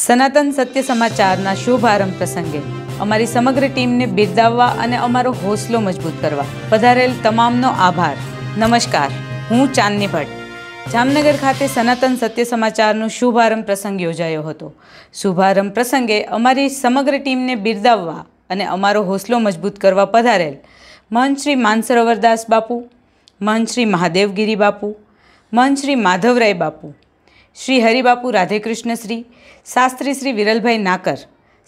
સનાતન સત્ય સમાચારના શુભારંભ પ્રસંગે અમારી સમગ્ર ટીમને બિરદાવવા અને અમારો હોસલો મજબૂત કરવા પધારેલ તમામનો આભાર નમસ્કાર હું ચાંદની ભટ્ટ જામનગર ખાતે સનાતન સત્ય સમાચારનો શુભારંભ પ્રસંગ યોજાયો હતો શુભારંભ પ્રસંગે અમારી સમગ્ર ટીમને બિરદાવવા અને અમારો હોસલો મજબૂત કરવા પધારેલ મહંત શ્રી માનસરોવરદાસ બાપુ મહંત શ્રી મહાદેવગીરી બાપુ મહંત શ્રી માધવરાય બાપુ શ્રી હરિબાપુ રાધેકૃષ્ણ શ્રી શાસ્ત્રી શ્રી વિરલભાઈ નાકર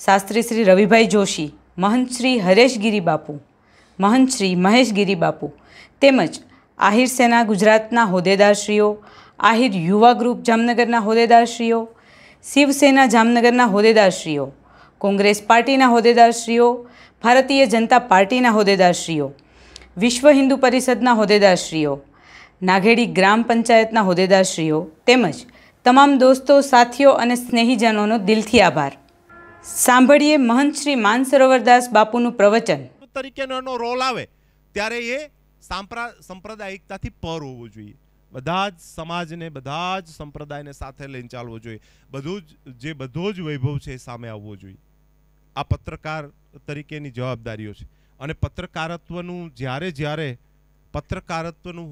શાસ્ત્રી શ્રી રવિભાઈ જોશી મહંત શ્રી હરેશગીરી બાપુ મહંત શ્રી મહેશગીરી બાપુ તેમજ આહિર સેના ગુજરાતના હોદ્દેદારશ્રીઓ આહિર યુવા ગ્રુપ જામનગરના હોદ્દેદારશ્રીઓ શિવસેના જામનગરના હોદ્દેદારશ્રીઓ કોંગ્રેસ પાર્ટીના હોદ્દેદારશ્રીઓ ભારતીય જનતા પાર્ટીના હોદ્દેદારશ્રીઓ વિશ્વ હિન્દુ પરિષદના હોદ્દેદારશ્રીઓ નાઘેડી ગ્રામ પંચાયતના હોદ્દેદારશ્રીઓ તેમજ તમામ દોસ્તો સાથીઓ અને સ્નેહીજનોનો દિલથી આભાર સાંભળીએ મહંત શ્રી માનસરોવરદાસ બાપુનું પ્રવચન તરીકેનો રોલ આવે ત્યારે એ સાંપ્રદાયિકતાથી પર હોવું જોઈએ બધા જ સમાજને બધા જ સંપ્રદાયને સાથે લઈને ચાલવો જોઈએ બધું જ જે બધો જ વૈભવ છે એ સામે આવવો જોઈએ આ પત્રકાર તરીકેની જવાબદારીઓ છે અને પત્રકારત્વનું જ્યારે જ્યારે પત્રકારત્વનું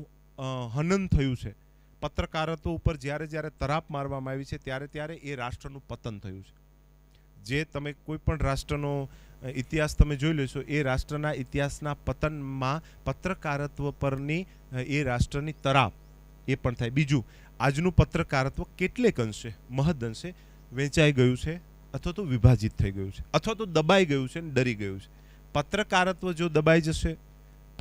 હનન થયું છે પત્રકારત્વ ઉપર જ્યારે જ્યારે તરાપ મારવામાં આવી છે ત્યારે ત્યારે એ રાષ્ટ્રનું પતન થયું છે જે તમે કોઈ પણ રાષ્ટ્રનો ઇતિહાસ તમે જોઈ લેશો એ રાષ્ટ્રના ઇતિહાસના પતનમાં પત્રકારત્વ પરની એ રાષ્ટ્રની તરાપ એ પણ થાય બીજું આજનું પત્રકારત્વ કેટલેક અંશે મહદ અંશે વેચાઈ ગયું છે અથવા તો વિભાજિત થઈ ગયું છે અથવા તો દબાઈ ગયું છે ને ડરી ગયું છે પત્રકારત્વ જો દબાઈ જશે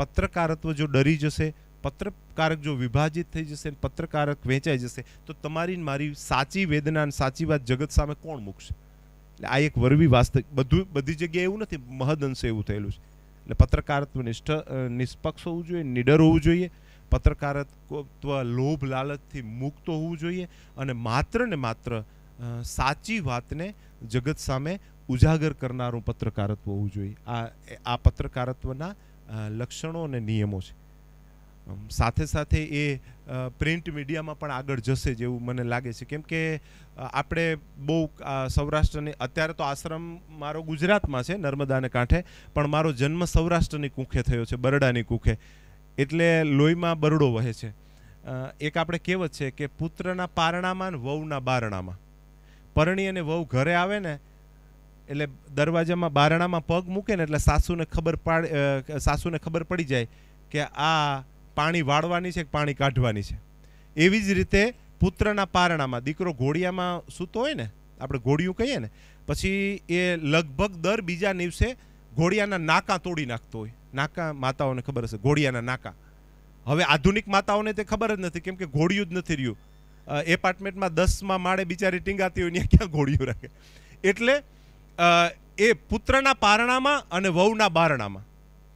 પત્રકારત્વ જો ડરી જશે પત્રકારક જો વિભાજિત થઈ જશે પત્રકારક વહેંચાઈ જશે તો તમારી મારી સાચી વેદના અને સાચી વાત જગત સામે કોણ મૂકશે એટલે આ એક વરવી વાસ્તવિક બધું બધી જગ્યાએ એવું નથી મહદ અંશે એવું થયેલું છે એટલે પત્રકારત્વ નિષ્ઠ નિષ્પક્ષ હોવું જોઈએ નિડર હોવું જોઈએ પત્રકારત્વ લોભ લાલચથી મુક્ત હોવું જોઈએ અને માત્ર ને માત્ર સાચી વાતને જગત સામે ઉજાગર કરનારું પત્રકારત્વ હોવું જોઈએ આ આ પત્રકારત્વના લક્ષણો અને નિયમો છે સાથે સાથે એ પ્રિન્ટ મીડિયામાં પણ આગળ જશે જેવું મને લાગે છે કેમ કે આપણે બહુ સૌરાષ્ટ્રની અત્યારે તો આશ્રમ મારો ગુજરાતમાં છે નર્મદાને કાંઠે પણ મારો જન્મ સૌરાષ્ટ્રની કુંખે થયો છે બરડાની કુંખે એટલે લોહીમાં બરડો વહે છે એક આપણે કહેવત છે કે પુત્રના પારણામાં ને વહુના બારણામાં પરણી અને વહુ ઘરે આવે ને એટલે દરવાજામાં બારણામાં પગ મૂકે ને એટલે સાસુને ખબર પાડે સાસુને ખબર પડી જાય કે આ પાણી વાળવાની છે કે પાણી કાઢવાની છે એવી જ રીતે પુત્રના પારણામાં દીકરો ઘોડિયામાં સૂતો હોય ને આપણે ઘોડિયું કહીએ ને પછી એ લગભગ દર બીજા દિવસે ઘોડિયાના નાકા તોડી નાખતો હોય નાકા માતાઓને ખબર હશે ઘોડિયાના નાકા હવે આધુનિક માતાઓને તે ખબર જ નથી કેમ કે ઘોડિયું જ નથી રહ્યું એપાર્ટમેન્ટમાં દસમાં માળે બિચારી ટીંગાતી હોય ત્યાં ક્યાં ઘોડિયું રાખે એટલે એ પુત્રના પારણામાં અને વહુના બારણામાં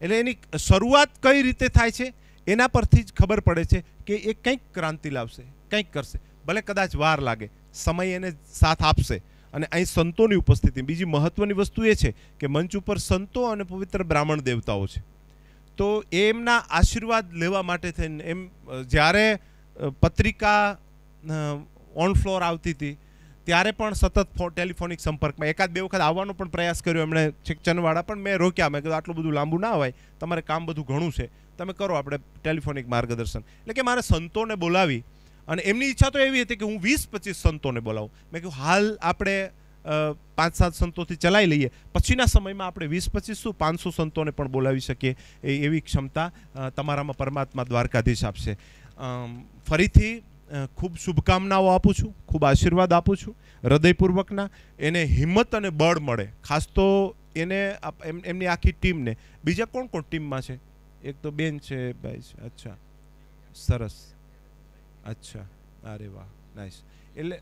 એટલે એની શરૂઆત કઈ રીતે થાય છે એના પરથી જ ખબર પડે છે કે એ કંઈક ક્રાંતિ લાવશે કંઈક કરશે ભલે કદાચ વાર લાગે સમય એને સાથ આપશે અને અહીં સંતોની ઉપસ્થિતિ બીજી મહત્ત્વની વસ્તુ એ છે કે મંચ ઉપર સંતો અને પવિત્ર બ્રાહ્મણ દેવતાઓ છે તો એમના આશીર્વાદ લેવા માટે થઈને એમ જ્યારે પત્રિકા ઓન ફ્લોર આવતી હતી ત્યારે પણ સતત ટેલિફોનિક સંપર્કમાં એકાદ બે વખત આવવાનો પણ પ્રયાસ કર્યો એમણે છેક શિક્ષણવાળા પણ મેં રોક્યા મેં કીધું આટલું બધું લાંબુ ના હોય તમારે કામ બધું ઘણું છે તમે કરો આપણે ટેલિફોનિક માર્ગદર્શન એટલે કે મારે સંતોને બોલાવી અને એમની ઈચ્છા તો એવી હતી કે હું વીસ પચીસ સંતોને બોલાવું મેં કહ્યું હાલ આપણે પાંચ સાત સંતોથી ચલાવી લઈએ પછીના સમયમાં આપણે વીસ પચીસ શું પાંચસો સંતોને પણ બોલાવી શકીએ એ એવી ક્ષમતા તમારામાં પરમાત્મા દ્વારકાધીશ આપશે ફરીથી ખૂબ શુભકામનાઓ આપું છું ખૂબ આશીર્વાદ આપું છું હૃદયપૂર્વકના એને હિંમત અને બળ મળે ખાસ તો એને એમની આખી ટીમને બીજા કોણ કોણ ટીમમાં છે એક તો બેન છે ભાઈ છે અચ્છા સરસ અચ્છા અરે વાહ નાઇસ એટલે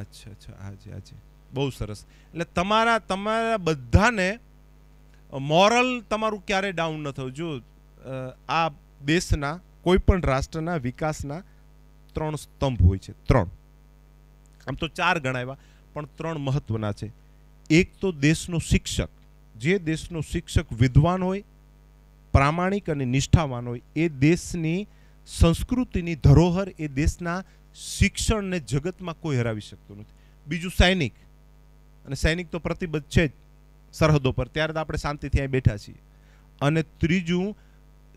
અચ્છા અચ્છા હાજી હાજી બહુ સરસ એટલે તમારા તમારા બધાને મોરલ તમારું ક્યારે ડાઉન ન થયું જો આ દેશના કોઈ પણ રાષ્ટ્રના વિકાસના ત્રણ સ્તંભ હોય છે ત્રણ આમ તો ચાર ગણાવ્યા પણ ત્રણ મહત્વના છે એક તો દેશનો શિક્ષક જે દેશનો શિક્ષક વિદ્વાન હોય પ્રામાણિક અને નિષ્ઠાવાન હોય એ દેશની સંસ્કૃતિની ધરોહર એ દેશના શિક્ષણને જગતમાં કોઈ હરાવી શકતું નથી બીજું સૈનિક અને સૈનિક તો પ્રતિબદ્ધ છે જ સરહદો પર ત્યારે તો આપણે શાંતિથી અહીં બેઠા છીએ અને ત્રીજું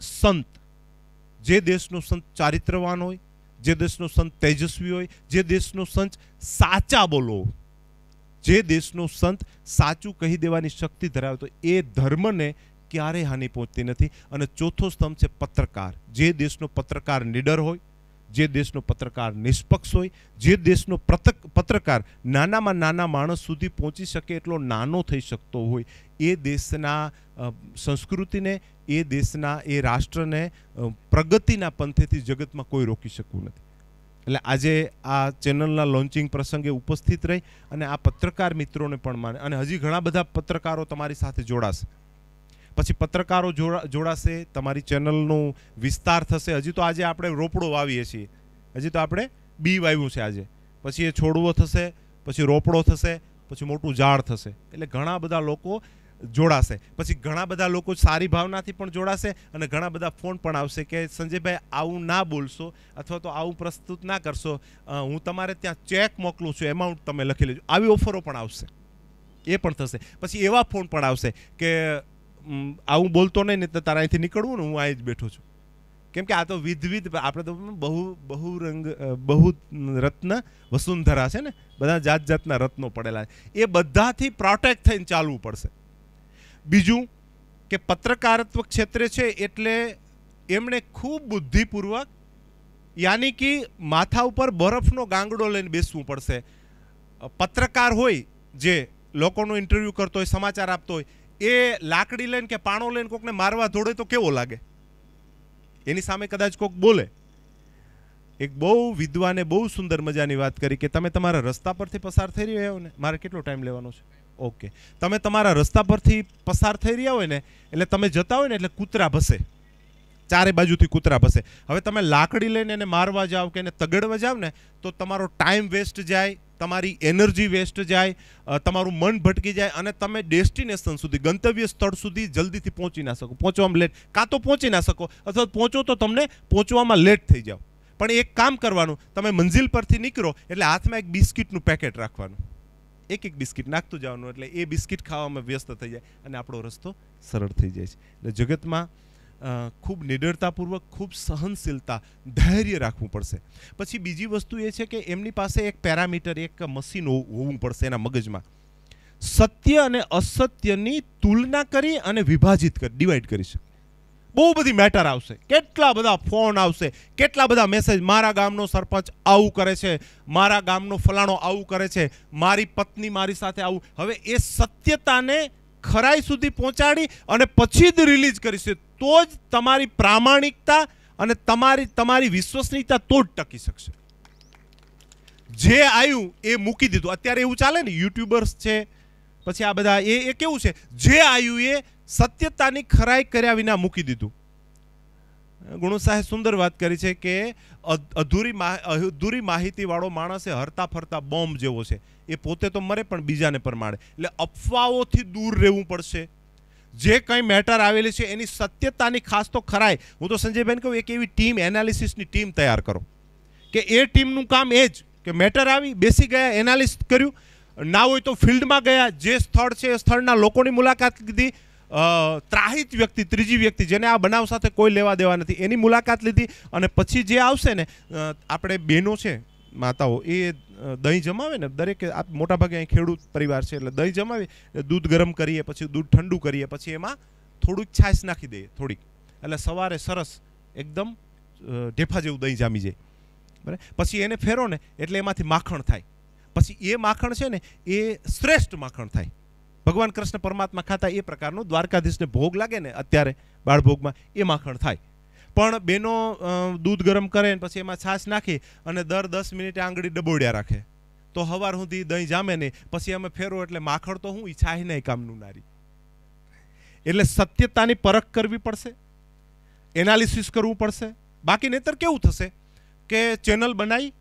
સંત જે દેશનો સંત ચારિત્રવાન હોય જે દેશનો સંત તેજસ્વી હોય જે દેશનો સંત સાચા બોલો જે દેશનો સંત સાચું કહી દેવાની શક્તિ ધરાવે તો એ ધર્મને ક્યારેય હાનિ પહોંચતી નથી અને ચોથો સ્તંભ છે પત્રકાર જે દેશનો પત્રકાર નીડર હોય જે દેશનો પત્રકાર નિષ્પક્ષ હોય જે દેશનો પ્રતક પત્રકાર નાનામાં નાના માણસ સુધી પહોંચી શકે એટલો નાનો થઈ શકતો હોય એ દેશના સંસ્કૃતિને એ દેશના એ રાષ્ટ્રને પ્રગતિના પંથેથી જગતમાં કોઈ રોકી શકવું નથી એટલે આજે આ ચેનલના લોન્ચિંગ પ્રસંગે ઉપસ્થિત રહી અને આ પત્રકાર મિત્રોને પણ માને અને હજી ઘણા બધા પત્રકારો તમારી સાથે જોડાશે પછી પત્રકારો જોડાશે તમારી ચેનલનું વિસ્તાર થશે હજી તો આજે આપણે રોપડો વાવીએ છીએ હજી તો આપણે બી વાવ્યું છે આજે પછી એ છોડવો થશે પછી રોપડો થશે પછી મોટું ઝાડ થશે એટલે ઘણા બધા લોકો જોડાશે પછી ઘણા બધા લોકો સારી ભાવનાથી પણ જોડાશે અને ઘણા બધા ફોન પણ આવશે કે સંજયભાઈ આવું ના બોલશો અથવા તો આવું પ્રસ્તુત ના કરશો હું તમારે ત્યાં ચેક મોકલું છું એમાઉન્ટ તમે લખી લેજો આવી ઓફરો પણ આવશે એ પણ થશે પછી એવા ફોન પણ આવશે કે આવું બોલતો નહીં ને તો તારા અહીંથી નીકળવું ને હું અહીં જ બેઠો છું કેમ કે આ તો વિધવિધ આપણે તો બહુ બહુ રંગ બહુ રત્ન વસુંધરા છે ને બધા જાત જાતના રત્નો પડેલા છે એ બધાથી પ્રોટેક્ટ થઈને ચાલવું પડશે બીજું કે પત્રકારત્વ ક્ષેત્રે છે એટલે એમણે ખૂબ બુદ્ધિપૂર્વક યાની કે માથા ઉપર બરફનો ગાંગડો લઈને બેસવું પડશે પત્રકાર હોય જે લોકોનો ઇન્ટરવ્યૂ કરતો હોય સમાચાર આપતો હોય એ લાકડી લઈને કે પાણો લઈને કોકને મારવા ધોડે તો કેવો લાગે એની સામે કદાચ કોક બોલે એક બહુ વિદ્વાને બહુ સુંદર મજાની વાત કરી કે તમે તમારા રસ્તા પરથી પસાર થઈ રહ્યા હોય ને મારે કેટલો ટાઈમ લેવાનો છે ઓકે તમે તમારા રસ્તા પરથી પસાર થઈ રહ્યા હોય ને એટલે તમે જતા હોય ને એટલે કૂતરા ભસે ચારે બાજુથી કૂતરા ભસે હવે તમે લાકડી લઈને એને મારવા જાઓ કે એને તગડવા જાઓ ને તો તમારો ટાઈમ વેસ્ટ જાય તમારી એનર્જી વેસ્ટ જાય તમારું મન ભટકી જાય અને તમે ડેસ્ટિનેશન સુધી ગંતવ્ય સ્થળ સુધી જલ્દીથી પહોંચી ના શકો પહોંચવામાં લેટ કાં તો પહોંચી ના શકો અથવા પહોંચો તો તમને પહોંચવામાં લેટ થઈ જાઓ પણ એક કામ કરવાનું તમે મંજિલ પરથી નીકળો એટલે હાથમાં એક બિસ્કિટનું પેકેટ રાખવાનું એક એક બિસ્કિટ નાખતું જવાનું એટલે એ બિસ્કિટ ખાવામાં વ્યસ્ત થઈ જાય અને આપણો રસ્તો સરળ થઈ જાય છે એટલે જગતમાં ખૂબ નિડરતાપૂર્વક ખૂબ સહનશીલતા ધૈર્ય રાખવું પડશે પછી બીજી વસ્તુ એ છે કે એમની પાસે એક પેરામીટર એક મશીન હોવું પડશે એના મગજમાં સત્ય અને અસત્યની તુલના કરી અને વિભાજિત કરી ડિવાઈડ કરી શકે બહુ બધી મેટર આવશે કેટલા બધા ફોન આવશે કેટલા બધા મેસેજ મારા ગામનો સરપંચ આવું કરે છે મારા ગામનો ફલાણો આવું કરે છે મારી પત્ની મારી સાથે આવું હવે એ સત્યતાને ખરાઈ સુધી પહોંચાડી અને પછી જ રિલીઝ કરીશું તો જ તમારી પ્રામાણિકતા અને તમારી તમારી વિશ્વસનીયતા તો જ ટકી શકશે જે આવ્યું એ મૂકી દીધું અત્યારે એવું ચાલે ને યુટ્યુબર્સ છે પછી આ બધા એ એ કેવું છે જે આવ્યું એ સત્યતાની ખરાઈ કર્યા વિના મૂકી દીધું ગુણુ સાહેબ સુંદર વાત કરી છે કે અધૂરી અધૂરી માહિતીવાળો માણસે હરતા ફરતા બોમ્બ જેવો છે એ પોતે તો મરે પણ બીજાને પણ મારે એટલે અફવાઓથી દૂર રહેવું પડશે જે કંઈ મેટર આવેલી છે એની સત્યતાની ખાસ તો ખરાય હું તો સંજયબેન કહું એક એવી ટીમ એનાલિસિસની ટીમ તૈયાર કરો કે એ ટીમનું કામ એ જ કે મેટર આવી બેસી ગયા એનાલિસ કર્યું ના હોય તો ફિલ્ડમાં ગયા જે સ્થળ છે એ સ્થળના લોકોની મુલાકાત લીધી ત્રાહિત વ્યક્તિ ત્રીજી વ્યક્તિ જેને આ બનાવ સાથે કોઈ લેવા દેવા નથી એની મુલાકાત લીધી અને પછી જે આવશે ને આપણે બહેનો છે માતાઓ એ દહીં જમાવે ને દરેક મોટાભાગે અહીં ખેડૂત પરિવાર છે એટલે દહીં જમાવી દૂધ ગરમ કરીએ પછી દૂધ ઠંડુ કરીએ પછી એમાં થોડુંક છાશ નાખી દઈએ થોડીક એટલે સવારે સરસ એકદમ ઢેફા જેવું દહીં જામી જાય બરાબર પછી એને ફેરો ને એટલે એમાંથી માખણ થાય પછી એ માખણ છે ને એ શ્રેષ્ઠ માખણ થાય ભગવાન કૃષ્ણ પરમાત્મા ખાતા એ પ્રકારનું દ્વારકાધીશને ભોગ લાગે ને અત્યારે બાળભોગમાં એ માખણ થાય પણ બેનો દૂધ ગરમ કરે ને પછી એમાં છાશ નાખી અને દર દસ મિનિટે આંગળી ડબોડ્યા રાખે તો હવાર સુધી દહીં જામે નહીં પછી અમે ફેરો એટલે માખણ તો હું ઈચ્છા નહીં કામનું નારી એટલે સત્યતાની પરખ કરવી પડશે એનાલિસિસ કરવું પડશે બાકી નહીતર કેવું થશે કે ચેનલ બનાવી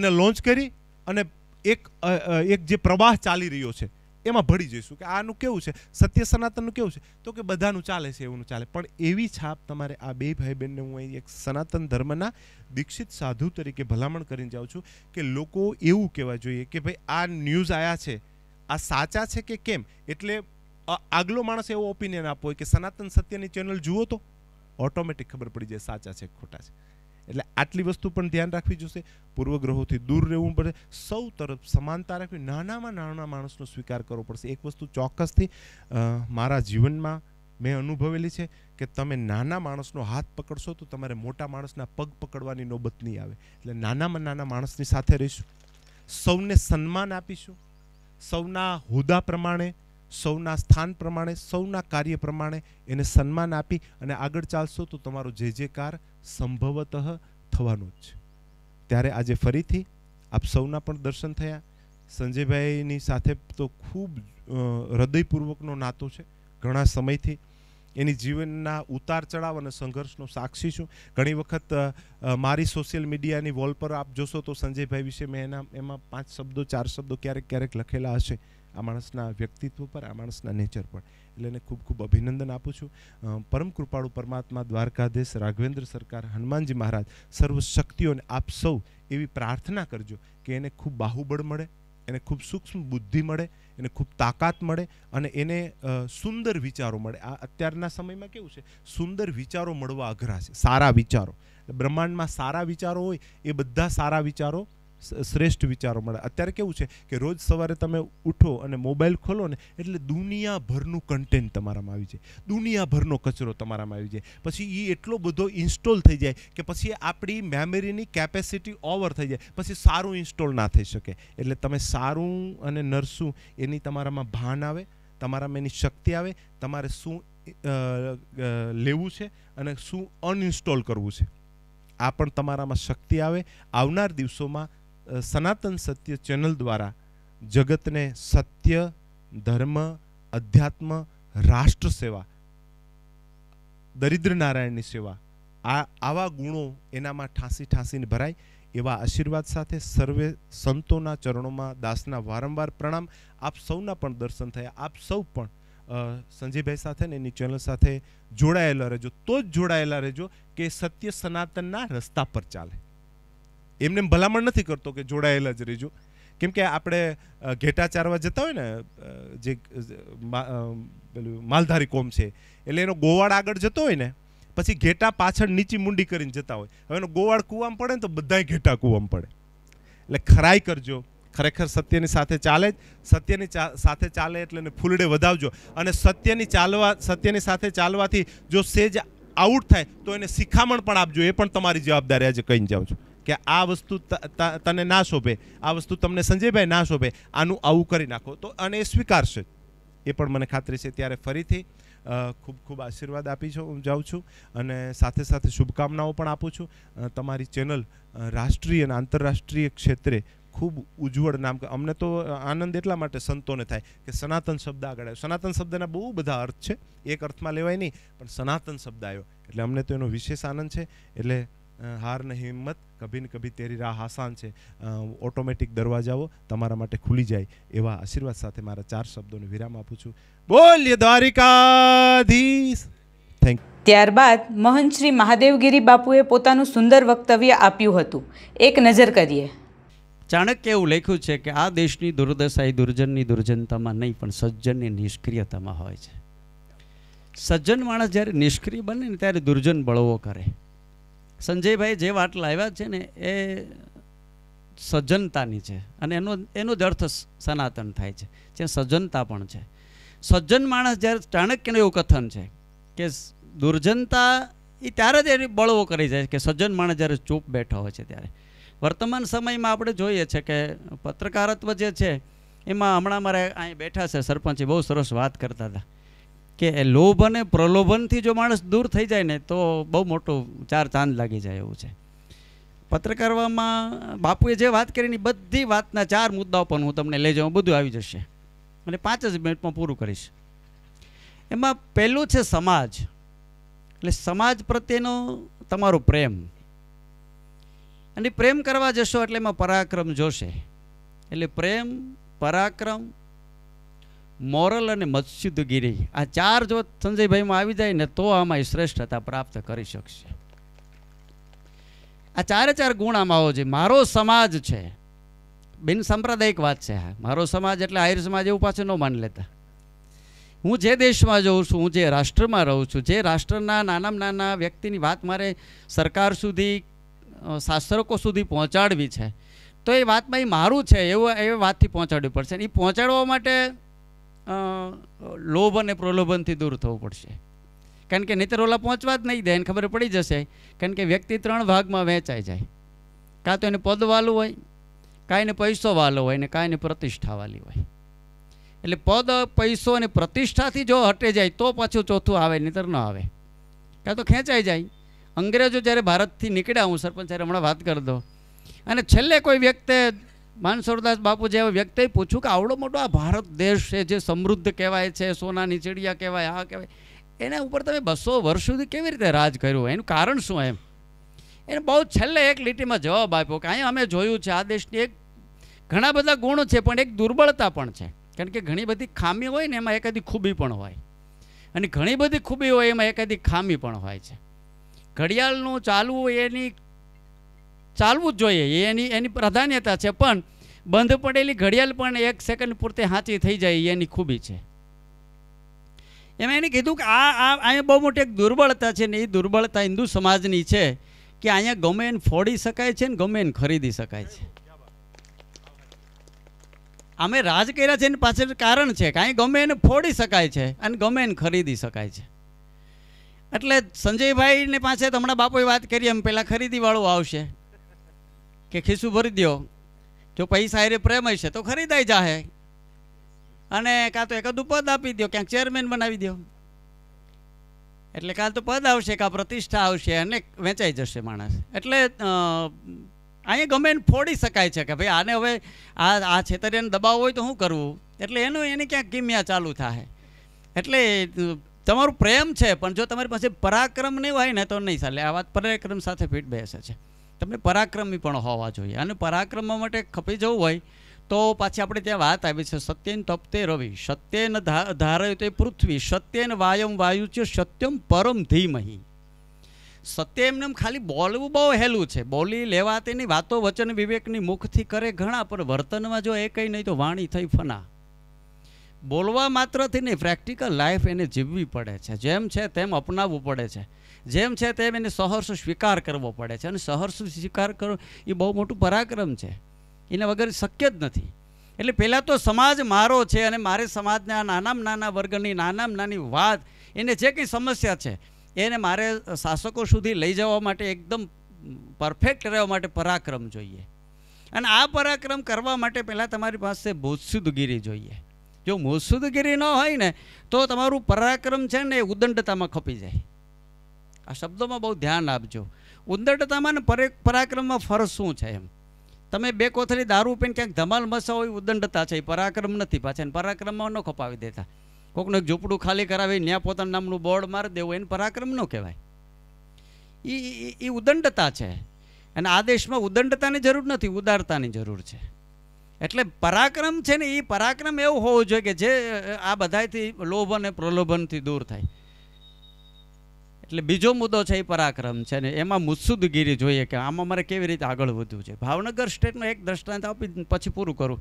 એને લોન્ચ કરી અને એક એક જે પ્રવાહ ચાલી રહ્યો છે એમાં ભળી જઈશું કે આનું કેવું છે સત્ય સનાતનનું કેવું છે તો કે બધાનું ચાલે છે એવું ચાલે પણ એવી છાપ તમારે આ બે ભાઈ બહેનને હું અહીં એક સનાતન ધર્મના દીક્ષિત સાધુ તરીકે ભલામણ કરીને જાઉં છું કે લોકો એવું કહેવા જોઈએ કે ભાઈ આ ન્યૂઝ આવ્યા છે આ સાચા છે કે કેમ એટલે આગલો માણસ એવો ઓપિનિયન આપવો હોય કે સનાતન સત્યની ચેનલ જુઓ તો ઓટોમેટિક ખબર પડી જાય સાચા છે ખોટા છે એટલે આટલી વસ્તુ પણ ધ્યાન રાખવી જોશે પૂર્વગ્રહોથી દૂર રહેવું પડે સૌ તરફ સમાનતા રાખવી નાનામાં નાના માણસનો સ્વીકાર કરવો પડશે એક વસ્તુ ચોક્કસથી મારા જીવનમાં મેં અનુભવેલી છે કે તમે નાના માણસનો હાથ પકડશો તો તમારે મોટા માણસના પગ પકડવાની નોબત નહીં આવે એટલે નાનામાં નાના માણસની સાથે રહીશું સૌને સન્માન આપીશું સૌના હોદ્દા પ્રમાણે સૌના સ્થાન પ્રમાણે સૌના કાર્ય પ્રમાણે એને સન્માન આપી અને આગળ ચાલશો તો તમારો જે જે કાર સંભવતઃ થવાનું જ છે ત્યારે આજે ફરીથી આપ સૌના પણ દર્શન થયા સંજયભાઈની સાથે તો ખૂબ હૃદયપૂર્વકનો નાતો છે ઘણા સમયથી એની જીવનના ઉતાર ચડાવ અને સંઘર્ષનો સાક્ષી છું ઘણી વખત મારી સોશિયલ મીડિયાની વોલ પર આપ જોશો તો સંજયભાઈ વિશે મેં એના એમાં પાંચ શબ્દો ચાર શબ્દો ક્યારેક ક્યારેક લખેલા હશે આ માણસના વ્યક્તિત્વ પર આ માણસના નેચર પર એટલે એને ખૂબ ખૂબ અભિનંદન આપું છું પરમ કૃપાળુ પરમાત્મા દ્વારકાધીશ રાઘવેન્દ્ર સરકાર હનુમાનજી મહારાજ સર્વ શક્તિઓને આપ સૌ એવી પ્રાર્થના કરજો કે એને ખૂબ બાહુબળ મળે એને ખૂબ સૂક્ષ્મ બુદ્ધિ મળે એને ખૂબ તાકાત મળે અને એને સુંદર વિચારો મળે આ અત્યારના સમયમાં કેવું છે સુંદર વિચારો મળવા અઘરા છે સારા વિચારો બ્રહ્માંડમાં સારા વિચારો હોય એ બધા સારા વિચારો શ્રેષ્ઠ વિચારો મળે અત્યારે કેવું છે કે રોજ સવારે તમે ઉઠો અને મોબાઈલ ખોલો ને એટલે દુનિયાભરનું કન્ટેન્ટ તમારામાં આવી જાય દુનિયાભરનો કચરો તમારામાં આવી જાય પછી એ એટલો બધો ઇન્સ્ટોલ થઈ જાય કે પછી આપણી મેમરીની કેપેસિટી ઓવર થઈ જાય પછી સારું ઇન્સ્ટોલ ના થઈ શકે એટલે તમે સારું અને નરસું એની તમારામાં ભાન આવે તમારામાં એની શક્તિ આવે તમારે શું લેવું છે અને શું અનઇન્સ્ટોલ કરવું છે આ પણ તમારામાં શક્તિ આવે આવનાર દિવસોમાં સનાતન સત્ય ચેનલ દ્વારા જગતને સત્ય ધર્મ અધ્યાત્મ રાષ્ટ્ર સેવા દરિદ્ર નારાયણની સેવા આ આવા ગુણો એનામાં ઠાંસી ઠાંસીને ભરાય એવા આશીર્વાદ સાથે સર્વે સંતોના ચરણોમાં દાસના વારંવાર પ્રણામ આપ સૌના પણ દર્શન થયા આપ સૌ પણ સંજયભાઈ સાથે ને એની ચેનલ સાથે જોડાયેલા રહેજો તો જ જોડાયેલા રહેજો કે સત્ય સનાતનના રસ્તા પર ચાલે એમને ભલામણ નથી કરતો કે જોડાયેલા જ રહેજો કેમ કે આપણે ઘેટા ચારવા જતા હોય ને જે પેલું માલધારી કોમ છે એટલે એનો ગોવાળ આગળ જતો હોય ને પછી ઘેટા પાછળ નીચી મૂંડી કરીને જતા હોય હવે એનો ગોવાળ કૂવામાં પડે ને તો બધાય ઘેટા કૂવામાં પડે એટલે ખરાઈ કરજો ખરેખર સત્યની સાથે ચાલે જ સત્યની સાથે ચાલે એટલે એને ફૂલડે વધાવજો અને સત્યની ચાલવા સત્યની સાથે ચાલવાથી જો સેજ આઉટ થાય તો એને શિખામણ પણ આપજો એ પણ તમારી જવાબદારી આજે કહીને જાઉં છું કે આ વસ્તુ તને ના શોભે આ વસ્તુ તમને સંજયભાઈ ના શોભે આનું આવું કરી નાખો તો અને એ સ્વીકારશે એ પણ મને ખાતરી છે ત્યારે ફરીથી ખૂબ ખૂબ આશીર્વાદ આપી છું હું જાઉં છું અને સાથે સાથે શુભકામનાઓ પણ આપું છું તમારી ચેનલ રાષ્ટ્રીય અને આંતરરાષ્ટ્રીય ક્ષેત્રે ખૂબ ઉજ્જવળ નામ અમને તો આનંદ એટલા માટે સંતોને થાય કે સનાતન શબ્દ આગળ આવ્યો સનાતન શબ્દના બહુ બધા અર્થ છે એક અર્થમાં લેવાય નહીં પણ સનાતન શબ્દ આવ્યો એટલે અમને તો એનો વિશેષ આનંદ છે એટલે હાર ને હિંમત કભી ને કભી તેરી રાહ આસાન છે ઓટોમેટિક દરવાજાઓ તમારા માટે ખુલી જાય એવા આશીર્વાદ સાથે મારા ચાર શબ્દોને વિરામ આપું છું બોલ્ય દ્વારિકાધીશ થેન્ક ત્યારબાદ મહંત શ્રી મહાદેવગીરી બાપુએ પોતાનું સુંદર વક્તવ્ય આપ્યું હતું એક નજર કરીએ ચાણક્ય એવું લખ્યું છે કે આ દેશની દુર્દશા એ દુર્જનની દુર્જનતામાં નહીં પણ સજ્જનની નિષ્ક્રિયતામાં હોય છે સજ્જન માણસ જ્યારે નિષ્ક્રિય બને ને ત્યારે દુર્જન બળવો કરે સંજયભાઈ જે વાટ લાવ્યા છે ને એ સજ્જનતાની છે અને એનો એનો જ અર્થ સનાતન થાય છે જે સજ્જનતા પણ છે સજ્જન માણસ જ્યારે ચાણક્યનું એવું કથન છે કે દુર્જનતા એ ત્યારે જ એની બળવો કરી જાય કે સજ્જન માણસ જ્યારે ચૂપ બેઠો હોય છે ત્યારે વર્તમાન સમયમાં આપણે જોઈએ છે કે પત્રકારત્વ જે છે એમાં હમણાં મારે અહીં બેઠા છે સરપંચે બહુ સરસ વાત કરતા હતા કે એ લોભ અને પ્રલોભનથી જો માણસ દૂર થઈ જાય ને તો બહુ મોટું ચાર ચાંદ લાગી જાય એવું છે પત્રકારમાં બાપુએ જે વાત કરીને બધી વાતના ચાર મુદ્દાઓ પણ હું તમને લઈ જાઉં બધું આવી જશે અને પાંચ જ મિનિટમાં પૂરું કરીશ એમાં પહેલું છે સમાજ એટલે સમાજ પ્રત્યેનો તમારો પ્રેમ અને પ્રેમ કરવા જશો એટલે એમાં પરાક્રમ જોશે એટલે પ્રેમ પરાક્રમ મોરલ અને મત્સ્યુદ્ધગીરી આ ચાર જો સંજયભાઈમાં આવી જાય ને તો આમાં શ્રેષ્ઠતા પ્રાપ્ત કરી શકશે આ ચારે ચાર ગુણ આમાં હોવો જોઈએ મારો સમાજ છે બિન સાંપ્રદાયિક વાત છે હા મારો સમાજ એટલે આહિર સમાજ એવું પાછું ન માની લેતા હું જે દેશમાં જઉં છું હું જે રાષ્ટ્રમાં રહું છું જે રાષ્ટ્રના નાનામાં નાના વ્યક્તિની વાત મારે સરકાર સુધી શાસ્ત્રકો સુધી પહોંચાડવી છે તો એ વાતમાં એ મારું છે એવું એ વાતથી પહોંચાડવી પડશે એ પહોંચાડવા માટે લોભ અને પ્રલોભનથી દૂર થવું પડશે કારણ કે નહીતર ઓલા પહોંચવા જ નહીં દે એને ખબર પડી જશે કારણ કે વ્યક્તિ ત્રણ ભાગમાં વહેંચાઈ જાય કાં તો એને પદ વાલું હોય કાંઈને પૈસો વાલો હોય ને કાંઈને એને પ્રતિષ્ઠા વાલી હોય એટલે પદ પૈસો અને પ્રતિષ્ઠાથી જો હટે જાય તો પાછું ચોથું આવે નહીતર ન આવે કાં તો ખેંચાઈ જાય અંગ્રેજો જ્યારે ભારતથી નીકળ્યા હું સરપંચ સાહેબ હમણાં વાત કરી દો અને છેલ્લે કોઈ વ્યક્તિ માનસુરદાસ બાપુ જેવા વ્યક્તિએ પૂછ્યું કે આવડો મોટો આ ભારત દેશ છે જે સમૃદ્ધ કહેવાય છે સોનાની ચીડિયા કહેવાય આ કહેવાય એના ઉપર તમે બસો વર્ષ સુધી કેવી રીતે રાજ કર્યું એનું કારણ શું એમ એને બહુ છેલ્લે એક લીટીમાં જવાબ આપ્યો કે અહીંયા અમે જોયું છે આ દેશની એક ઘણા બધા ગુણો છે પણ એક દુર્બળતા પણ છે કારણ કે ઘણી બધી ખામી હોય ને એમાં એકાદી ખૂબી પણ હોય અને ઘણી બધી ખૂબી હોય એમાં એકાદી ખામી પણ હોય છે ઘડિયાળનું ચાલવું એની ચાલવું જ જોઈએ એની એની પ્રાધાન્યતા છે પણ બંધ પડેલી ઘડિયાળ પણ એક સેકન્ડ પૂરતે હાંચી થઈ જાય એની ખૂબી છે એમાં એને કીધું કે આ આ અહીંયા બહુ મોટી એક દુર્બળતા છે ને એ દુર્બળતા હિન્દુ સમાજની છે કે અહીંયા ગમે એને ફોડી શકાય છે ને ગમે એને ખરીદી શકાય છે અમે રાજ કર્યા છે એની પાછળ કારણ છે કે અહીં ગમે એને ફોડી શકાય છે અને ગમે એને ખરીદી શકાય છે એટલે સંજયભાઈની પાસે હમણાં બાપોએ વાત કરી એમ પહેલાં ખરીદીવાળું આવશે કે ખિસ્સું ભરી દો જો પૈસા એરે પ્રેમ હશે તો ખરીદાઈ જાહે અને કાં તો એકાદું પદ આપી દો ક્યાંક ચેરમેન બનાવી દો એટલે કાં તો પદ આવશે કાં પ્રતિષ્ઠા આવશે અને વેચાઈ જશે માણસ એટલે અહીંયા ગમે એને ફોડી શકાય છે કે ભાઈ આને હવે આ આ છેતરીને દબાવ હોય તો શું કરવું એટલે એનું એની ક્યાંક કિમિયા ચાલુ થાય એટલે તમારું પ્રેમ છે પણ જો તમારી પાસે પરાક્રમ નહીં હોય ને તો નહીં ચાલે આ વાત પરાક્રમ સાથે ફિટ બેસે છે તમે પરાક્રમી પણ હોવા જોઈએ અને પરાક્રમ માટે ખપી જવું હોય તો પાછી આપણે ત્યાં વાત આવી છે સત્યન તપતે રવિ સત્યન ધારય તે પૃથ્વી સત્યન વાયમ વાયુ છે સત્યમ પરમ ધીમહી સત્ય એમને ખાલી બોલવું બહુ હેલું છે બોલી લેવા તેની વાતો વચન વિવેકની મુખથી કરે ઘણા પણ વર્તનમાં જો એ કંઈ નહીં તો વાણી થઈ ફના બોલવા માત્રથી નહીં પ્રેક્ટિકલ લાઈફ એને જીવવી પડે છે જેમ છે તેમ અપનાવવું પડે છે જેમ છે તેમ એને સહર્ષ સ્વીકાર કરવો પડે છે અને સહર્ષ સ્વીકાર કરવો એ બહુ મોટું પરાક્રમ છે એના વગર શક્ય જ નથી એટલે પહેલાં તો સમાજ મારો છે અને મારે સમાજના નાનામાં નાના વર્ગની નાનામાં નાની વાત એને જે કંઈ સમસ્યા છે એને મારે શાસકો સુધી લઈ જવા માટે એકદમ પરફેક્ટ રહેવા માટે પરાક્રમ જોઈએ અને આ પરાક્રમ કરવા માટે પહેલાં તમારી પાસે ભૂતસુદગીરી જોઈએ જો મોસુદગીરી ન હોય ને તો તમારું પરાક્રમ છે ને એ ઉદંડતામાં ખપી જાય આ શબ્દોમાં બહુ ધ્યાન આપજો ઉદંડતામાં ને પરાક્રમમાં ફરક શું છે એમ તમે બે કોથળી દારૂ પીને ક્યાંક ધમાલ મસા હોય ઉદંડતા છે એ પરાક્રમ નથી પાછા પરાક્રમમાં ન ખપાવી દેતા કોકનું એક ઝૂંપડું ખાલી કરાવી ત્યાં પોતાના નામનું બોર્ડ મારી દેવું એને પરાક્રમ ન કહેવાય એ એ ઉદંડતા છે અને આ દેશમાં ઉદંડતાની જરૂર નથી ઉદારતાની જરૂર છે એટલે પરાક્રમ છે ને એ પરાક્રમ એવું હોવું જોઈએ કે જે આ બધાથી લોભ અને પ્રલોભનથી દૂર થાય એટલે બીજો મુદ્દો છે એ પરાક્રમ છે ને એમાં મુત્સુદગીરી જોઈએ કે આમાં મારે કેવી રીતે આગળ વધવું છે ભાવનગર સ્ટેટનો એક દ્રષ્ટાંત આપી પછી પૂરું કરું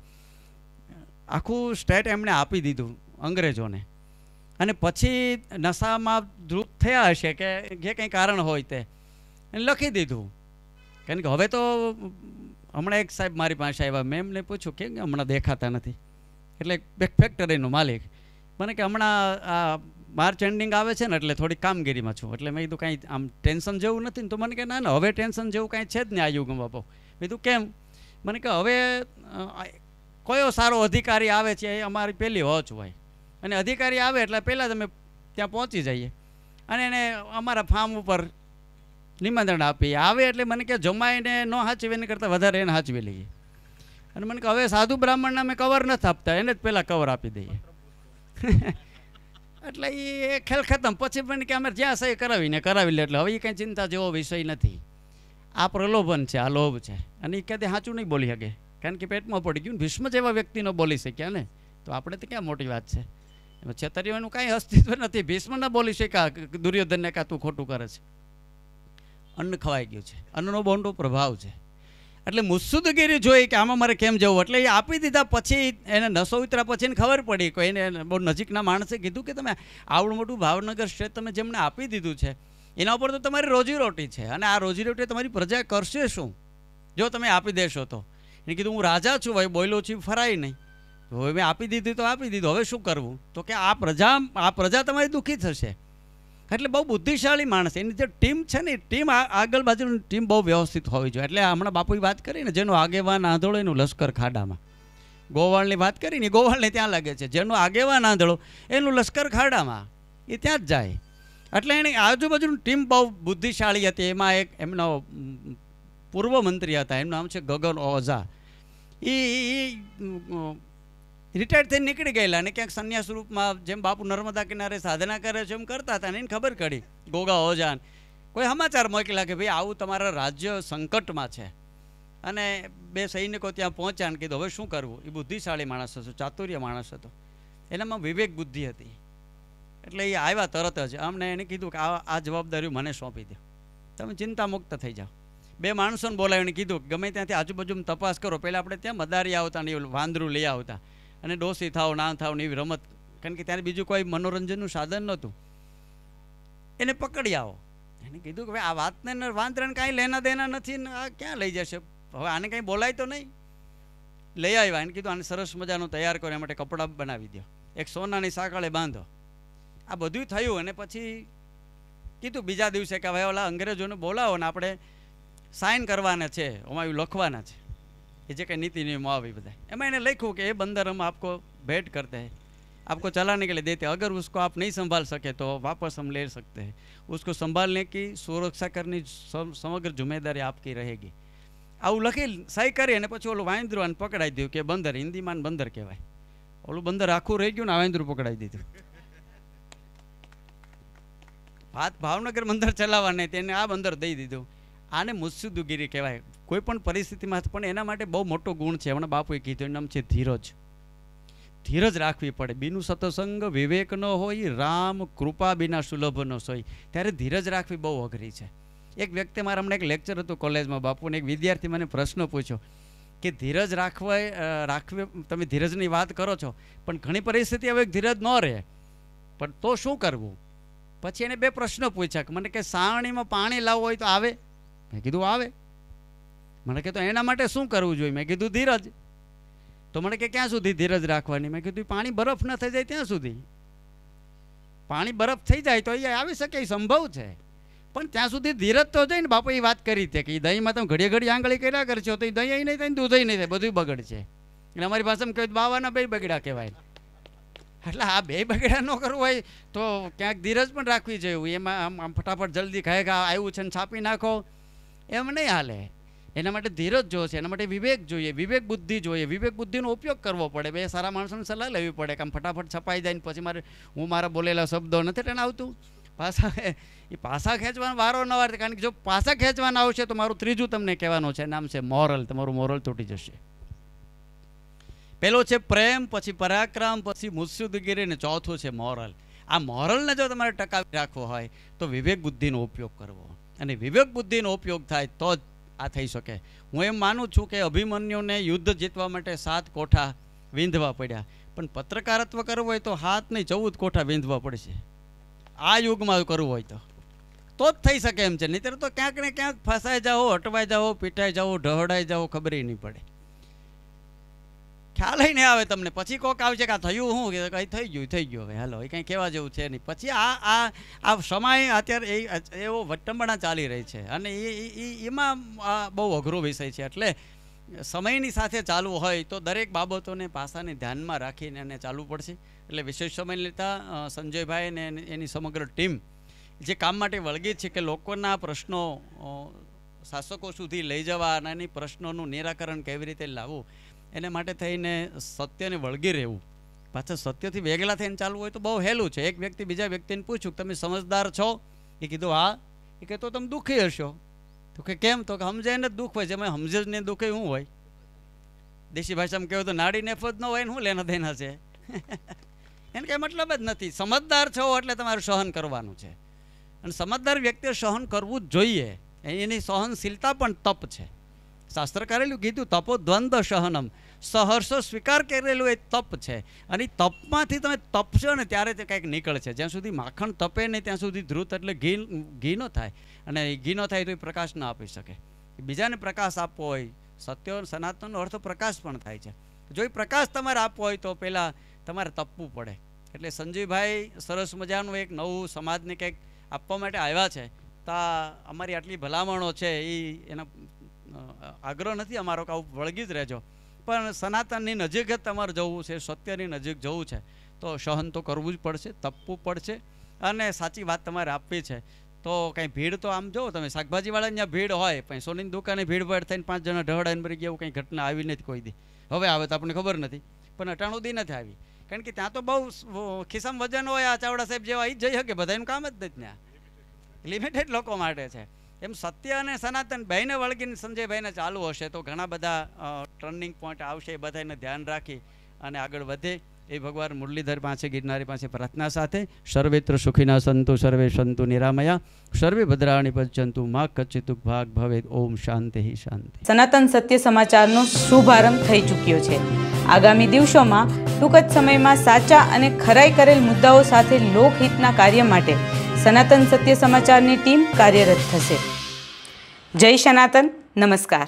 આખું સ્ટેટ એમણે આપી દીધું અંગ્રેજોને અને પછી નશામાં ધ્રુપ થયા હશે કે જે કંઈ કારણ હોય તે લખી દીધું કારણ કે હવે તો હમણાં એક સાહેબ મારી પાસે આવ્યા મેં એમને પૂછ્યું કેમ હમણાં દેખાતા નથી એટલે બેક ફેક્ટરીનો માલિક મને કે હમણાં આ માર્ચ એન્ડિંગ આવે છે ને એટલે થોડી કામગીરીમાં છું એટલે મેં કીધું કાંઈ આમ ટેન્શન જેવું નથી ને તો મને કે ના ના હવે ટેન્શન જેવું કાંઈ છે જ નહીં આ યુગમાં બાપો મેં કીધું કેમ મને કે હવે કયો સારો અધિકારી આવે છે એ અમારી પહેલી હોચ હોય અને અધિકારી આવે એટલે પહેલાં તમે ત્યાં પહોંચી જઈએ અને એને અમારા ફાર્મ ઉપર નિમંત્રણ આપીએ આવે એટલે મને કે જમાઈને ન હાચવી એને કરતાં વધારે એને હાચવી લઈએ અને મને કે હવે સાધુ બ્રાહ્મણના અમે કવર નથી આપતા એને જ પહેલાં કવર આપી દઈએ એટલે એ ખેલ ખતમ પછી પણ કે અમે જ્યાં સહી કરાવીને કરાવી લે એટલે હવે એ કંઈ ચિંતા જેવો વિષય નથી આ પ્રલોભન છે આ લોભ છે અને એ ક્યાંથી સાચું નહીં બોલી શકે કારણ કે પેટમાં પડી ગયું ભીષ્મ જેવા વ્યક્તિનો બોલી શક્યા ને તો આપણે તો ક્યાં મોટી વાત છે છેતરીઓનું કાંઈ અસ્તિત્વ નથી ભીષ્મ ન બોલી શક્યા દુર્યોધનને કાં તું ખોટું કરે છે અન્ન ખવાઈ ગયું છે અન્નનો બોંડો પ્રભાવ છે એટલે મુસુદગીરી જોઈ કે આમાં મારે કેમ જવું એટલે એ આપી દીધા પછી એને નસો ઉતર્યા પછી ખબર પડી કે એને બહુ નજીકના માણસે કીધું કે તમે આવડું મોટું ભાવનગર ક્ષેત્ર તમે જેમને આપી દીધું છે એના ઉપર તો તમારી રોજીરોટી છે અને આ રોજીરોટી તમારી પ્રજા કરશે શું જો તમે આપી દેશો તો એને કીધું હું રાજા છું ભાઈ બોયલો છું ફરાય નહીં હવે મેં આપી દીધું તો આપી દીધું હવે શું કરવું તો કે આ પ્રજા આ પ્રજા તમારી દુઃખી થશે એટલે બહુ બુદ્ધિશાળી માણસ એની જે ટીમ છે ને ટીમ આગળ બાજુની ટીમ બહુ વ્યવસ્થિત હોવી જોઈએ એટલે હમણાં બાપુએ વાત કરીને જેનો આગેવાન આંધળો એનું લશ્કર ખાડામાં ગોવાળની વાત કરીને ગોવાળને ત્યાં લાગે છે જેનો આગેવાન આંધળો એનું લશ્કર ખાડામાં એ ત્યાં જ જાય એટલે એની આજુબાજુની ટીમ બહુ બુદ્ધિશાળી હતી એમાં એક એમનો પૂર્વ મંત્રી હતા એમનું નામ છે ગગન ઓઝા એ રિટાયર્ડ થઈને નીકળી ગયેલા અને ક્યાંક સંન્યાસ રૂપમાં જેમ બાપુ નર્મદા કિનારે સાધના કરે છે એમ કરતા હતા એને ખબર કરી ગોગા ઓજાન કોઈ સમાચાર મોકલ્યા કે ભાઈ આવું તમારા રાજ્ય સંકટમાં છે અને બે સૈનિકો ત્યાં પહોંચ્યા અને કીધું હવે શું કરવું એ બુદ્ધિશાળી માણસ હતો ચાતુર્ય માણસ હતો એનામાં વિવેક બુદ્ધિ હતી એટલે એ આવ્યા તરત જ અમને એને કીધું કે આ આ જવાબદારી મને સોંપી દો તમે ચિંતા મુક્ત થઈ જાઓ બે માણસોને બોલાવીને કીધું ગમે ત્યાંથી આજુબાજુમાં તપાસ કરો પહેલાં આપણે ત્યાં મદારી આવતા ને એ વાંદરું લઈ આવતા અને ડોસી થાવ ના થાવ ને એવી રમત કારણ કે ત્યારે બીજું કોઈ મનોરંજનનું સાધન નહોતું એને પકડી આવો એને કીધું કે ભાઈ આ વાતને વાંતરણ કાંઈ લેના દેના નથી ને આ ક્યાં લઈ જશે હવે આને કાંઈ બોલાય તો નહીં લઈ આવ્યા એને કીધું આને સરસ મજાનું તૈયાર કરો એ માટે કપડાં બનાવી દો એક સોનાની સાકળે બાંધો આ બધું થયું અને પછી કીધું બીજા દિવસે કે હવે ઓલા અંગ્રેજોને બોલાવો ને આપણે સાઇન કરવાના છે એમાં એવું લખવાના છે कि જે કંઈ નીતિ નિયમો આવે બધા એમાં એને લખ્યું કે એ બંદર हम आपको भेंट करते हैं आपको चलाने के लिए देते अगर उसको आप नहीं संभाल सके तो वापस हम ले सकते हैं उसको संभालने की સુરક્ષા કરની સમગ્ર જિમ્મેદારી આપકી રહેગી આવું લખી સહી કરી અને પછી ઓલું વાંદરું પકડાઈ દીધું કે બંદર હિન્દીમાં બંદર કહેવાય ઓલું બંદર આખું રહી ગયું ને વાંદરું પકડાઈ દીધું ભાત ભાવનગર બંદર ચલાવવાને તેને આ બંદર દઈ દીધું આને મુસ્સુદુગીરી કહેવાય કોઈ પણ પરિસ્થિતિમાં પણ એના માટે બહુ મોટો ગુણ છે હમણાં બાપુએ કીધું નામ છે ધીરજ ધીરજ રાખવી પડે બીનું સત્સંગ વિવેક ન હોય રામ કૃપા બિના સુલભ ન હોય ત્યારે ધીરજ રાખવી બહુ અઘરી છે એક વ્યક્તિ મારા હમણાં એક લેક્ચર હતું કોલેજમાં બાપુને એક વિદ્યાર્થી મને પ્રશ્ન પૂછ્યો કે ધીરજ રાખવા રાખવી તમે ધીરજની વાત કરો છો પણ ઘણી પરિસ્થિતિ હવે ધીરજ ન રહે પણ તો શું કરવું પછી એને બે પ્રશ્નો પૂછ્યા કે મને કે સાણીમાં પાણી લાવવું હોય તો આવે મેં કીધું આવે મને કે તો એના માટે શું કરવું જોઈએ મેં કીધું ધીરજ તો મને કે ક્યાં સુધી ધીરજ રાખવાની મેં કીધું પાણી બરફ ન થઈ જાય ત્યાં સુધી પાણી બરફ થઈ જાય તો અહીંયા આવી શકે એ સંભવ છે પણ ત્યાં સુધી ધીરજ તો જઈને બાપુ એ વાત કરી તે કે એ દહીંમાં તમે ઘડીએ ઘડી આંગળી કર્યા કરશો તો એ દહીં નહીં થાય દૂધ નહીં થાય બધું છે એટલે અમારી ભાષામાં કહ્યું બાવાના બે બગડા કહેવાય એટલે આ બે બગડા ન કરવું હોય તો ક્યાંક ધીરજ પણ રાખવી જોઈએ એમાં આમ ફટાફટ જલ્દી ખાય આવ્યું છે ને છાપી નાખો એમ નહીં હાલે એના માટે ધીરજ જોશે એના માટે વિવેક જોઈએ વિવેક બુદ્ધિ જોઈએ વિવેક બુદ્ધિનો ઉપયોગ કરવો પડે બે સારા માણસોને સલાહ લેવી પડે કામ ફટાફટ છપાઈ જાય ને પછી મારે હું મારા બોલેલા શબ્દો નથી તેને આવતું પાછા એ પાછા ખેંચવાનો વારો ન વાર કારણ કે જો પાછા ખેંચવાનું આવશે તો મારું ત્રીજું તમને કહેવાનું છે નામ છે મોરલ તમારું મોરલ તૂટી જશે પહેલો છે પ્રેમ પછી પરાક્રમ પછી મુત્સુદગીરી અને ચોથું છે મોરલ આ મોરલને જો તમારે ટકાવી રાખવો હોય તો વિવેક બુદ્ધિનો ઉપયોગ કરવો અને વિવેક બુદ્ધિનો ઉપયોગ થાય તો જ આ થઈ શકે હું એમ માનું છું કે અભિમન્યુને યુદ્ધ જીતવા માટે સાત કોઠા વીંધવા પડ્યા પણ પત્રકારત્વ કરવું હોય તો હાથ નહીં ચૌદ કોઠા વીંધવા પડશે આ યુગમાં કરવું હોય તો તો જ થઈ શકે એમ છે નહીંતર તો ક્યાંક ને ક્યાંક ફસાઈ જાઓ અટવાઈ જાઓ પીટાઈ જાઓ ઢહડાઈ જાઓ ખબર નહીં પડે ખ્યાલ લઈને આવે તમને પછી કોક આવશે કે આ થયું હું કે કંઈ થઈ ગયું થઈ ગયું હવે હાલો એ કંઈ કહેવા જેવું છે નહીં પછી આ આ આ સમય અત્યારે એ એવો વટ્ટંબણા ચાલી રહી છે અને એ એમાં બહુ અઘરો વિષય છે એટલે સમયની સાથે ચાલવું હોય તો દરેક બાબતોને પાસાને ધ્યાનમાં રાખીને એને ચાલવું પડશે એટલે વિશેષ સમય લેતા સંજયભાઈ ને એની સમગ્ર ટીમ જે કામ માટે વળગી છે કે લોકોના પ્રશ્નો શાસકો સુધી લઈ જવા અને એની પ્રશ્નોનું નિરાકરણ કેવી રીતે લાવવું એને માટે થઈને સત્યને વળગી રહેવું પાછા સત્યથી વેગલા થઈને ચાલવું હોય તો બહુ હેલું છે એક વ્યક્તિ બીજા વ્યક્તિને પૂછ્યું તમે સમજદાર છો એ કીધું હા એ કહેતો તમે દુઃખી હશો તો કે કેમ તો કે સમજાઈને જ દુઃખ હોય છે અમે સમજે જ નહીં દુઃખે શું હોય દેશી ભાષામાં કહેવું તો નાડી નેફત ન હોય ને શું લેના દેના છે એને કંઈ મતલબ જ નથી સમજદાર છો એટલે તમારું સહન કરવાનું છે અને સમજદાર વ્યક્તિએ સહન કરવું જ જોઈએ એની સહનશીલતા પણ તપ છે શાસ્ત્ર કરેલું કીધું તપો દ્વંદ્વ સહનમ સહર્ષો સ્વીકાર કરેલું એ તપ છે અને તપમાંથી તમે તપશો ને ત્યારે તે કંઈક નીકળશે જ્યાં સુધી માખણ તપે નહીં ત્યાં સુધી ધ્રુત એટલે ઘી ઘી ઘીનો થાય અને ઘી ઘીનો થાય તો એ પ્રકાશ ન આપી શકે બીજાને પ્રકાશ આપવો હોય સત્ય સનાતનનો અર્થ પ્રકાશ પણ થાય છે જો એ પ્રકાશ તમારે આપવો હોય તો પહેલાં તમારે તપવું પડે એટલે સંજયભાઈ સરસ મજાનું એક નવું સમાજને કંઈક આપવા માટે આવ્યા છે તો અમારી આટલી ભલામણો છે એ એના આગ્રહ નથી અમારો કે આવું વળગી જ રહેજો પણ સનાતનની નજીક જ તમારે જવું છે સત્યની નજીક જવું છે તો સહન તો કરવું જ પડશે તપવું પડશે અને સાચી વાત તમારે આપવી છે તો કંઈ ભીડ તો આમ જોવો તમે શાકભાજીવાળાની ત્યાં ભીડ હોય પણ સોનીની દુકાને ભીડભાડ થઈને પાંચ જણા ઢહડાઈને મરી ગયા એવું કંઈ ઘટના આવી નથી કોઈ દી હવે આવે તો આપણને ખબર નથી પણ અટાણું દી નથી આવી કારણ કે ત્યાં તો બહુ ખિસ્સામાં વજન હોય આ ચાવડા સાહેબ જેવા એ જઈ શકે બધા એનું કામ જ નથી ત્યાં લિમિટેડ લોકો માટે છે એમ સત્ય અને સનાતન બેને વળગીને સંજયભાઈને ચાલુ હશે તો ઘણા બધા ટર્નિંગ પોઈન્ટ આવશે એ બધાને ધ્યાન રાખી અને આગળ વધે એ ભગવાન મુરલીધર પાસે ગિરનારી પાસે પ્રાર્થના સાથે સર્વેત્ર સુખીના સંતુ સર્વે સંતુ નિરામયા સર્વે ભદ્રાણી પચંતુ મા કચિતુ ભાગ ભવે ઓમ શાંતિ શાંતિ સનાતન સત્ય સમાચારનો શુભારંભ થઈ ચૂક્યો છે આગામી દિવસોમાં ટૂંક જ સમયમાં સાચા અને ખરાઈ કરેલ મુદ્દાઓ સાથે લોકહિતના કાર્ય માટે સનાતન સત્ય સમાચારની ટીમ કાર્યરત થશે જય સનાતન નમસ્કાર